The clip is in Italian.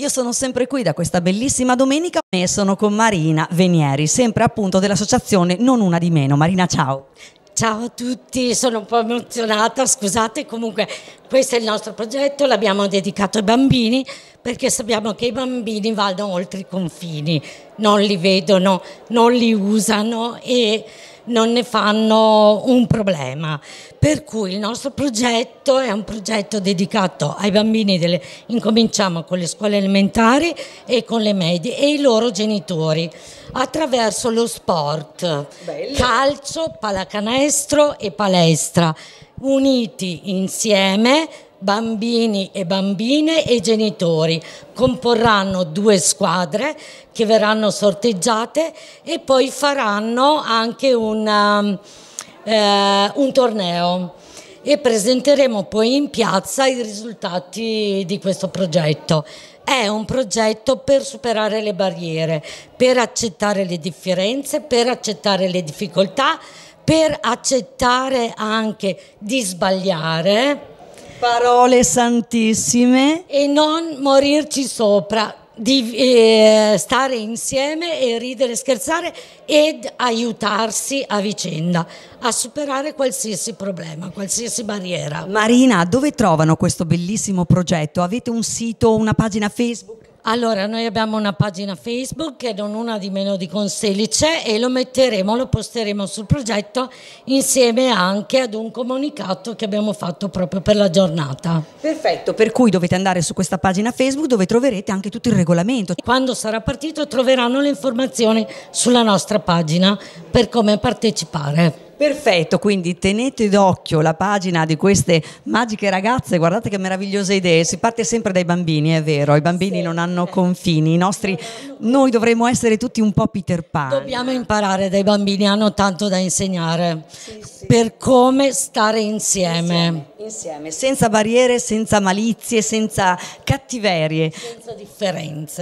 Io sono sempre qui da questa bellissima domenica e sono con Marina Venieri, sempre appunto dell'associazione Non Una di Meno. Marina, ciao. Ciao a tutti, sono un po' emozionata, scusate, comunque questo è il nostro progetto, l'abbiamo dedicato ai bambini perché sappiamo che i bambini vanno oltre i confini, non li vedono, non li usano e non ne fanno un problema. Per cui il nostro progetto è un progetto dedicato ai bambini, delle, incominciamo con le scuole elementari e con le medie e i loro genitori attraverso lo sport, Bello. calcio, pallacanestro e palestra, uniti insieme bambini e bambine e genitori. Comporranno due squadre che verranno sorteggiate e poi faranno anche una, um, eh, un torneo e presenteremo poi in piazza i risultati di questo progetto. È un progetto per superare le barriere, per accettare le differenze, per accettare le difficoltà, per accettare anche di sbagliare Parole santissime. E non morirci sopra, di eh, stare insieme e ridere, scherzare ed aiutarsi a vicenda a superare qualsiasi problema, qualsiasi barriera. Marina, dove trovano questo bellissimo progetto? Avete un sito, una pagina Facebook? Allora, noi abbiamo una pagina Facebook che non una di meno di Conselice e lo metteremo, lo posteremo sul progetto insieme anche ad un comunicato che abbiamo fatto proprio per la giornata. Perfetto, per cui dovete andare su questa pagina Facebook dove troverete anche tutto il regolamento. Quando sarà partito troveranno le informazioni sulla nostra pagina per come partecipare. Perfetto, quindi tenete d'occhio la pagina di queste magiche ragazze, guardate che meravigliose idee, si parte sempre dai bambini, è vero, i bambini sì. non hanno confini, nostri, noi dovremmo essere tutti un po' Peter Pan. Dobbiamo imparare dai bambini, hanno tanto da insegnare sì, sì. per come stare insieme. insieme. Insieme, senza barriere, senza malizie, senza cattiverie. Senza differenze.